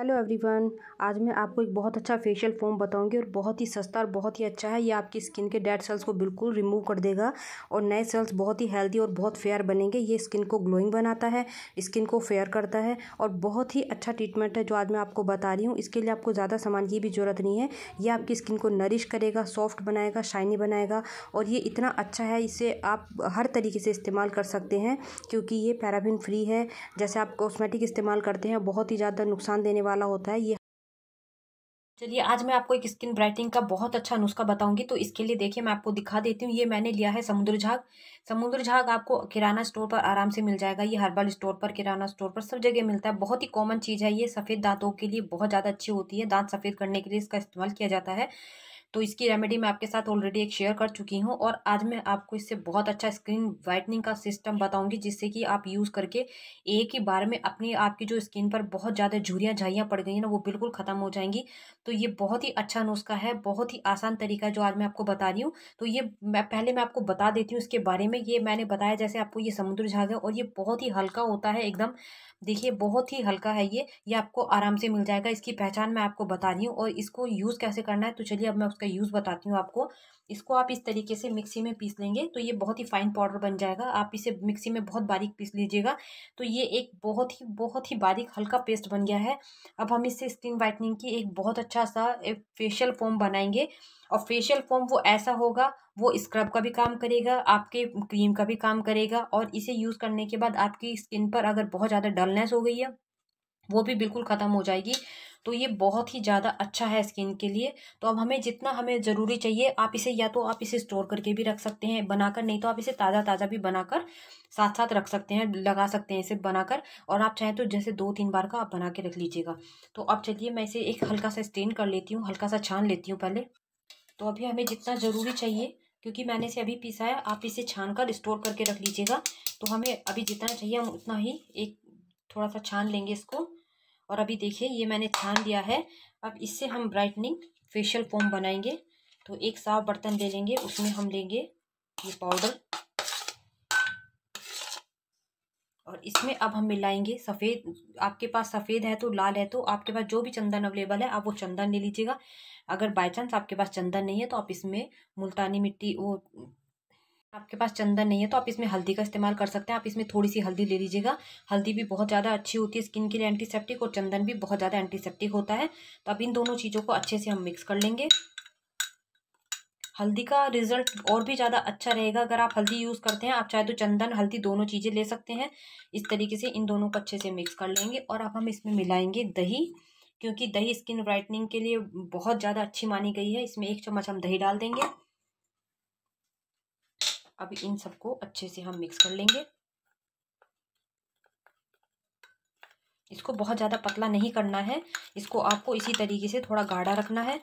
hello everyone आज मैं आपको एक बहुत अच्छा फेशियल फोम बताऊंगी और बहुत ही सस्ता और बहुत ही अच्छा है ये आपकी स्किन के डेड सेल्स को बिल्कुल रिमूव कर देगा और नए सेल्स बहुत ही हेल्दी और बहुत फेयर बनेंगे ये स्किन को ग्लोइंग बनाता है स्किन को फेयर करता है और बहुत ही अच्छा ट्रीटमेंट है जो आज मैं आपको बता रही हूँ इसके लिए आपको ज़्यादा सामान की भी ज़रूरत नहीं है ये आपकी स्किन को नरिश करेगा सॉफ्ट बनाएगा शाइनी बनाएगा और ये इतना अच्छा है इसे आप हर तरीके से इस्तेमाल कर सकते हैं क्योंकि ये पैराबिन फ्री है जैसे आप कॉस्मेटिक इस्तेमाल करते हैं बहुत ही ज़्यादा नुकसान देने वाला होता है ये चलिए आज मैं आपको एक स्किन ब्राइटनिंग का बहुत अच्छा नुस्खा बताऊंगी तो इसके लिए देखिए मैं आपको दिखा देती हूँ ये मैंने लिया है समुद्र झाग समुद्र झाग आपको किराना स्टोर पर आराम से मिल जाएगा ये हर्बल स्टोर पर किराना स्टोर पर सब जगह मिलता है बहुत ही कॉमन चीज़ है ये सफ़ेद दांतों के लिए बहुत ज़्यादा अच्छी होती है दांत सफ़ेद करने के लिए इसका इस्तेमाल किया जाता है तो इसकी रेमेडी मैं आपके साथ ऑलरेडी एक शेयर कर चुकी हूँ और आज मैं आपको इससे बहुत अच्छा स्किन वाइटनिंग का सिस्टम बताऊंगी जिससे कि आप यूज़ करके एक ही बार में अपनी आपकी जो स्किन पर बहुत ज़्यादा झूरियाँ झाइयाँ पड़ गई हैं ना वो बिल्कुल ख़त्म हो जाएंगी तो ये बहुत ही अच्छा नुस्खा है बहुत ही आसान तरीका जो आज मैं आपको बता रही हूँ तो ये मैं पहले मैं आपको बता देती हूँ इसके बारे में ये मैंने बताया जैसे आपको ये समुद्र झाग है और ये बहुत ही हल्का होता है एकदम देखिए बहुत ही हल्का है ये ये आपको आराम से मिल जाएगा इसकी पहचान मैं आपको बता रही हूँ और इसको यूज़ कैसे करना है तो चलिए अब मैं उसका इसका यूज़ बताती हूँ आपको इसको आप इस तरीके से मिक्सी में पीस लेंगे तो ये बहुत ही फाइन पाउडर बन जाएगा आप इसे मिक्सी में बहुत बारीक पीस लीजिएगा तो ये एक बहुत ही बहुत ही बारीक हल्का पेस्ट बन गया है अब हम इससे स्किन वाइटनिंग की एक बहुत अच्छा सा एक फेशियल फॉर्म बनाएंगे और फेशियल फोम वो ऐसा होगा वो स्क्रब का भी काम करेगा आपके क्रीम का भी काम करेगा और इसे यूज़ करने के बाद आपकी स्किन पर अगर बहुत ज़्यादा डलनेस हो गई है वो भी बिल्कुल ख़त्म हो जाएगी तो ये बहुत ही ज़्यादा अच्छा है स्किन के लिए तो अब हमें जितना हमें ज़रूरी चाहिए आप इसे या तो आप इसे स्टोर करके भी रख सकते हैं बनाकर नहीं तो आप इसे ताज़ा ताज़ा भी बनाकर साथ साथ रख सकते हैं लगा सकते हैं इसे बनाकर और आप चाहें तो जैसे दो तीन बार का आप बना के रख लीजिएगा तो अब चलिए मैं इसे एक हल्का सा स्टेन कर लेती हूँ हल्का सा छान लेती हूँ पहले तो अभी हमें जितना ज़रूरी चाहिए क्योंकि मैंने इसे अभी पीसा है आप इसे छान कर स्टोर करके रख लीजिएगा तो हमें अभी जितना चाहिए हम उतना ही एक थोड़ा सा छान लेंगे इसको और अभी देखिए ये मैंने छान दिया है अब इससे हम ब्राइटनिंग फेशियल फोम बनाएंगे तो एक साफ बर्तन ले लेंगे उसमें हम लेंगे ये पाउडर और इसमें अब हम मिलाएंगे सफ़ेद आपके पास सफ़ेद है तो लाल है तो आपके पास जो भी चंदन अवेलेबल है आप वो चंदन ले लीजिएगा अगर बाई चांस आपके पास चंदन नहीं है तो आप इसमें मुल्तानी मिट्टी वो आपके पास चंदन नहीं है तो आप इसमें हल्दी का इस्तेमाल कर सकते हैं आप इसमें थोड़ी सी हल्दी ले लीजिएगा हल्दी भी बहुत ज़्यादा अच्छी होती है स्किन के लिए एंटीसेप्टिक और चंदन भी बहुत ज़्यादा एंटीसेप्टिक होता है तो अब इन दोनों चीज़ों को अच्छे से हम मिक्स कर लेंगे हल्दी का रिजल्ट और भी ज़्यादा अच्छा रहेगा अगर आप हल्दी यूज़ करते हैं आप चाहे तो चंदन हल्दी दोनों चीज़ें ले सकते हैं इस तरीके से इन दोनों को अच्छे से मिक्स कर लेंगे और अब हम इसमें मिलाएंगे दही क्योंकि दही स्किन ब्राइटनिंग के लिए बहुत ज़्यादा अच्छी मानी गई है इसमें एक चम्मच हम दही डाल देंगे अब इन सबको अच्छे से हम मिक्स कर लेंगे इसको बहुत ज़्यादा पतला नहीं करना है इसको आपको इसी तरीके से थोड़ा गाढ़ा रखना है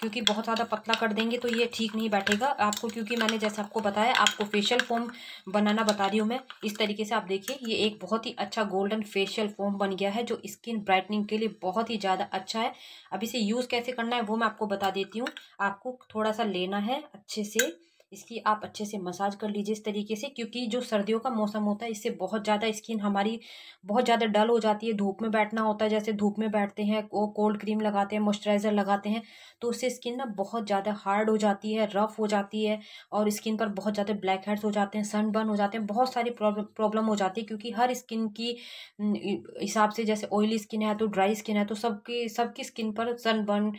क्योंकि बहुत ज़्यादा पतला कर देंगे तो ये ठीक नहीं बैठेगा आपको क्योंकि मैंने जैसे आपको बताया आपको फेशियल फोम बनाना बता रही हूँ मैं इस तरीके से आप देखिए ये एक बहुत ही अच्छा गोल्डन फेशियल फोम बन गया है जो स्किन ब्राइटनिंग के लिए बहुत ही ज़्यादा अच्छा है अब इसे यूज़ कैसे करना है वो मैं आपको बता देती हूँ आपको थोड़ा सा लेना है अच्छे से इसकी आप अच्छे से मसाज कर लीजिए इस तरीके से क्योंकि जो सर्दियों का मौसम होता है इससे बहुत ज़्यादा स्किन हमारी बहुत ज़्यादा डल हो जाती है धूप में बैठना होता है जैसे धूप में बैठते हैं वो कोल्ड क्रीम लगाते हैं मॉइस्चराइज़र लगाते हैं तो उससे स्किन ना बहुत ज़्यादा हार्ड हो जाती है रफ़ हो जाती है और स्किन पर बहुत ज़्यादा ब्लैक हेड्स हो जाते हैं सनबर्न हो जाते हैं बहुत सारी प्रॉब्लम हो जाती है क्योंकि हर स्किन की हिसाब से जैसे ऑयली स्किन है तो ड्राई स्किन है तो सबकी सबकी स्किन पर सनबर्न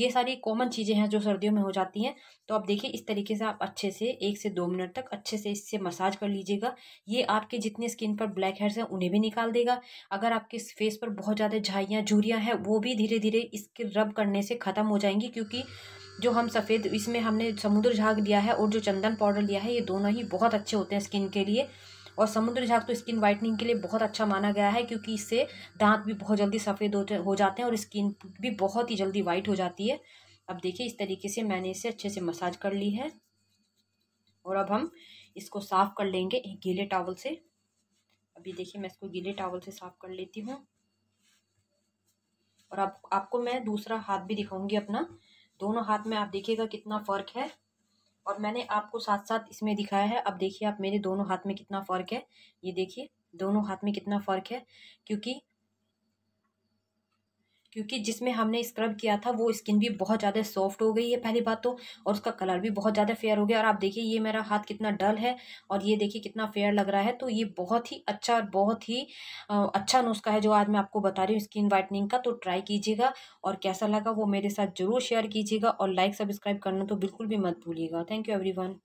ये सारी कॉमन चीज़ें हैं जो सर्दियों में हो जाती हैं तो आप देखिए इस तरीके से आप अच्छे से एक से दो मिनट तक अच्छे से इससे मसाज कर लीजिएगा ये आपके जितने स्किन पर ब्लैक हेड्स हैं उन्हें भी निकाल देगा अगर आपके फेस पर बहुत ज़्यादा झाइयाँ झूरियाँ हैं वो भी धीरे धीरे इसके रब करने से ख़त्म हो जाएंगी क्योंकि जो हम सफ़ेद इसमें हमने समुद्र झाग लिया है और जो चंदन पाउडर लिया है ये दोनों ही बहुत अच्छे होते हैं स्किन के लिए और समुद्र झाग तो स्किन वाइटनिंग के लिए बहुत अच्छा माना गया है क्योंकि इससे दांत भी बहुत जल्दी सफ़ेद हो जाते हैं और स्किन भी बहुत ही जल्दी वाइट हो जाती है अब देखिए इस तरीके से मैंने इसे अच्छे से मसाज कर ली है और अब हम इसको साफ़ कर लेंगे एक गीले टावल से अभी देखिए मैं इसको गीले टावल से साफ़ कर लेती हूँ और आप आपको मैं दूसरा हाथ भी दिखाऊंगी अपना दोनों हाथ में आप देखिएगा कितना फ़र्क है और मैंने आपको साथ साथ इसमें दिखाया है अब देखिए आप मेरे दोनों हाथ में कितना फ़र्क है ये देखिए दोनों हाथ में कितना फ़र्क है क्योंकि क्योंकि जिसमें हमने स्क्रब किया था वो स्किन भी बहुत ज़्यादा सॉफ्ट हो गई है पहली बात तो और उसका कलर भी बहुत ज़्यादा फेयर हो गया और आप देखिए ये मेरा हाथ कितना डल है और ये देखिए कितना फेयर लग रहा है तो ये बहुत ही अच्छा और बहुत ही अच्छा नुस्खा है जो आज मैं आपको बता रही हूँ स्किन वाइटनिंग का तो ट्राई कीजिएगा और कैसा लगा वो मेरे साथ ज़रूर शेयर कीजिएगा और लाइक सब्सक्राइब करना तो बिल्कुल भी मत भूलिएगा थैंक यू एवरी